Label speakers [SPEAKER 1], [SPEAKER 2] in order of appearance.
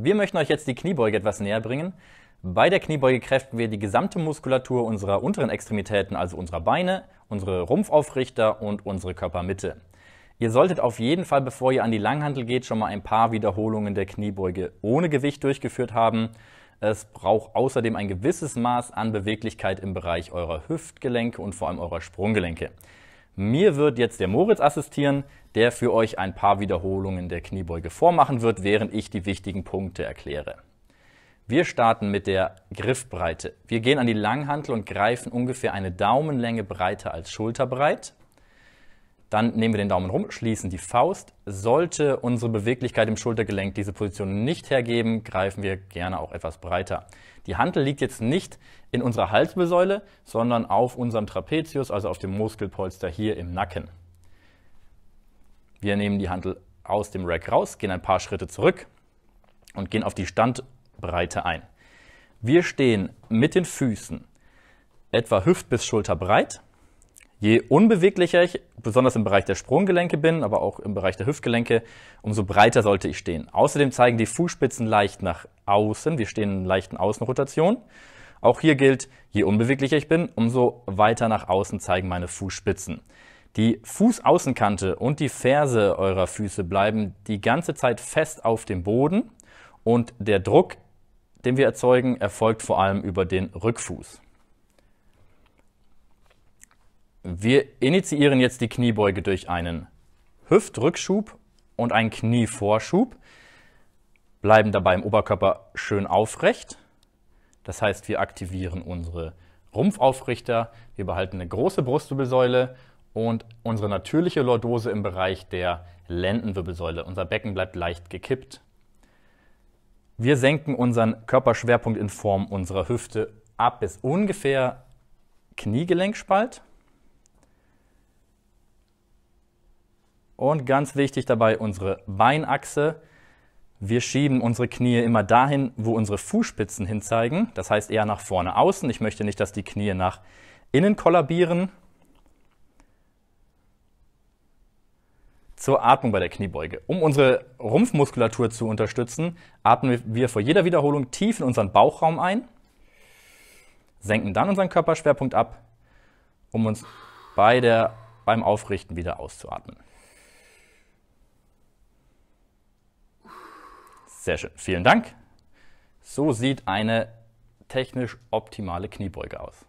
[SPEAKER 1] Wir möchten euch jetzt die Kniebeuge etwas näher bringen. Bei der Kniebeuge kräften wir die gesamte Muskulatur unserer unteren Extremitäten, also unserer Beine, unsere Rumpfaufrichter und unsere Körpermitte. Ihr solltet auf jeden Fall, bevor ihr an die Langhandel geht, schon mal ein paar Wiederholungen der Kniebeuge ohne Gewicht durchgeführt haben. Es braucht außerdem ein gewisses Maß an Beweglichkeit im Bereich eurer Hüftgelenke und vor allem eurer Sprunggelenke. Mir wird jetzt der Moritz assistieren, der für euch ein paar Wiederholungen der Kniebeuge vormachen wird, während ich die wichtigen Punkte erkläre. Wir starten mit der Griffbreite. Wir gehen an die Langhantel und greifen ungefähr eine Daumenlänge breiter als schulterbreit. Dann nehmen wir den Daumen rum, schließen die Faust. Sollte unsere Beweglichkeit im Schultergelenk diese Position nicht hergeben, greifen wir gerne auch etwas breiter. Die Hantel liegt jetzt nicht in unserer Halswirbelsäule, sondern auf unserem Trapezius, also auf dem Muskelpolster hier im Nacken. Wir nehmen die Hantel aus dem Rack raus, gehen ein paar Schritte zurück und gehen auf die Standbreite ein. Wir stehen mit den Füßen etwa Hüft bis Schulter breit Je unbeweglicher ich, besonders im Bereich der Sprunggelenke bin, aber auch im Bereich der Hüftgelenke, umso breiter sollte ich stehen. Außerdem zeigen die Fußspitzen leicht nach außen. Wir stehen in leichten Außenrotation. Auch hier gilt, je unbeweglicher ich bin, umso weiter nach außen zeigen meine Fußspitzen. Die Fußaußenkante und die Ferse eurer Füße bleiben die ganze Zeit fest auf dem Boden und der Druck, den wir erzeugen, erfolgt vor allem über den Rückfuß. Wir initiieren jetzt die Kniebeuge durch einen Hüftrückschub und einen Knievorschub. Bleiben dabei im Oberkörper schön aufrecht. Das heißt, wir aktivieren unsere Rumpfaufrichter, wir behalten eine große Brustwirbelsäule und unsere natürliche Lordose im Bereich der Lendenwirbelsäule. Unser Becken bleibt leicht gekippt. Wir senken unseren Körperschwerpunkt in Form unserer Hüfte ab bis ungefähr Kniegelenkspalt. Und ganz wichtig dabei unsere Beinachse. Wir schieben unsere Knie immer dahin, wo unsere Fußspitzen hinzeigen. Das heißt eher nach vorne außen. Ich möchte nicht, dass die Knie nach innen kollabieren. Zur Atmung bei der Kniebeuge. Um unsere Rumpfmuskulatur zu unterstützen, atmen wir vor jeder Wiederholung tief in unseren Bauchraum ein, senken dann unseren Körperschwerpunkt ab, um uns bei der, beim Aufrichten wieder auszuatmen. Sehr schön, vielen Dank. So sieht eine technisch optimale Kniebeuge aus.